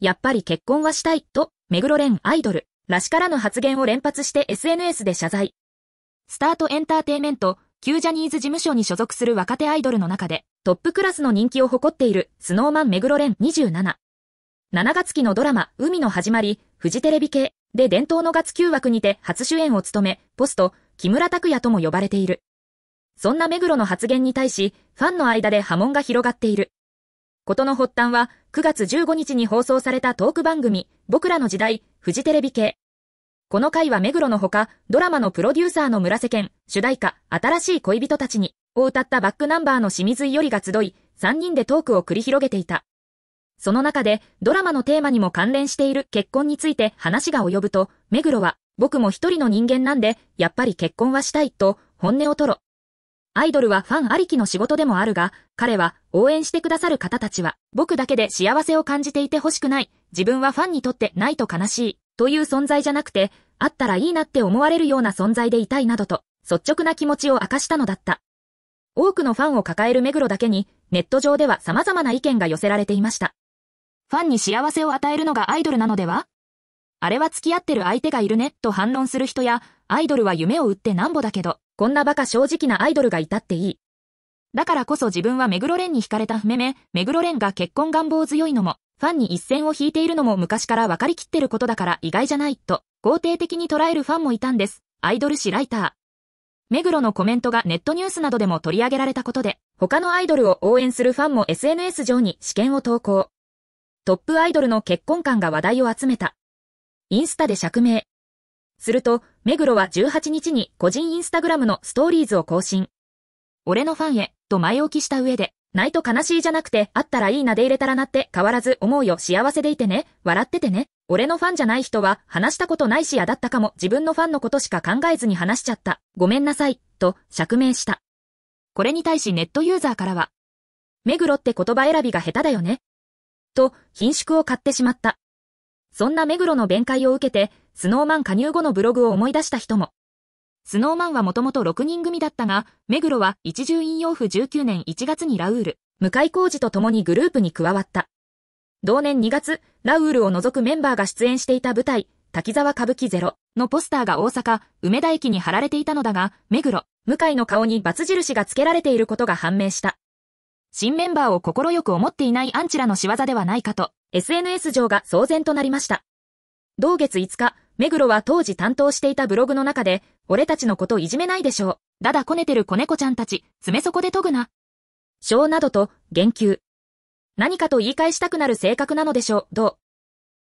やっぱり結婚はしたい、と、目黒蓮アイドル、らしからぬ発言を連発して SNS で謝罪。スタートエンターテイメント、旧ジャニーズ事務所に所属する若手アイドルの中で、トップクラスの人気を誇っている、スノーマン目黒蓮27。7月期のドラマ、海の始まり、フジテレビ系、で伝統の月9枠にて初主演を務め、ポスト、木村拓哉とも呼ばれている。そんな目黒の発言に対し、ファンの間で波紋が広がっている。ことの発端は、9月15日に放送されたトーク番組、僕らの時代、フジテレビ系。この回は目黒のほか、ドラマのプロデューサーの村瀬健、主題歌、新しい恋人たちに、を歌ったバックナンバーの清水伊織が集い、3人でトークを繰り広げていた。その中で、ドラマのテーマにも関連している結婚について話が及ぶと、目黒は、僕も一人の人間なんで、やっぱり結婚はしたいと、本音を吐露。アイドルはファンありきの仕事でもあるが、彼は応援してくださる方たちは、僕だけで幸せを感じていて欲しくない、自分はファンにとってないと悲しい、という存在じゃなくて、あったらいいなって思われるような存在でいたいなどと、率直な気持ちを明かしたのだった。多くのファンを抱える目黒だけに、ネット上では様々な意見が寄せられていました。ファンに幸せを与えるのがアイドルなのではあれは付き合ってる相手がいるね、と反論する人や、アイドルは夢を売ってなんぼだけど、こんなバカ正直なアイドルがいたっていい。だからこそ自分は目黒蓮に惹かれた不めめ、目黒蓮が結婚願望強いのも、ファンに一線を引いているのも昔から分かりきってることだから意外じゃないと、肯定的に捉えるファンもいたんです。アイドル誌ライター。目黒のコメントがネットニュースなどでも取り上げられたことで、他のアイドルを応援するファンも SNS 上に試験を投稿。トップアイドルの結婚観が話題を集めた。インスタで釈明。すると、目黒は18日に個人インスタグラムのストーリーズを更新。俺のファンへ、と前置きした上で、ないと悲しいじゃなくて、あったらいいなで入れたらなって変わらず思うよ幸せでいてね、笑っててね。俺のファンじゃない人は話したことないし嫌だったかも自分のファンのことしか考えずに話しちゃった。ごめんなさい、と釈明した。これに対しネットユーザーからは、目黒って言葉選びが下手だよね。と、品縮を買ってしまった。そんな目黒の弁解を受けて、スノーマン加入後のブログを思い出した人も。スノーマンはもともと6人組だったが、目黒は一重引用符19年1月にラウール、向井浩二と共にグループに加わった。同年2月、ラウールを除くメンバーが出演していた舞台、滝沢歌舞伎ゼロのポスターが大阪、梅田駅に貼られていたのだが、目黒、向井の顔にバツ印が付けられていることが判明した。新メンバーを快く思っていないアンチらの仕業ではないかと、SNS 上が騒然となりました。同月5日、目黒は当時担当していたブログの中で、俺たちのこといじめないでしょう。だだこねてる子猫ちゃんたち、爪底で研ぐな。章などと、言及。何かと言い返したくなる性格なのでしょう、どう。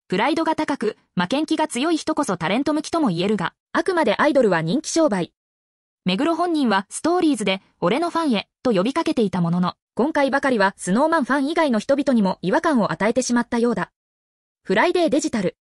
プライドが高く、負けん気が強い人こそタレント向きとも言えるが、あくまでアイドルは人気商売。目黒本人はストーリーズで、俺のファンへ、と呼びかけていたものの、今回ばかりはスノーマンファン以外の人々にも違和感を与えてしまったようだ。フライデーデジタル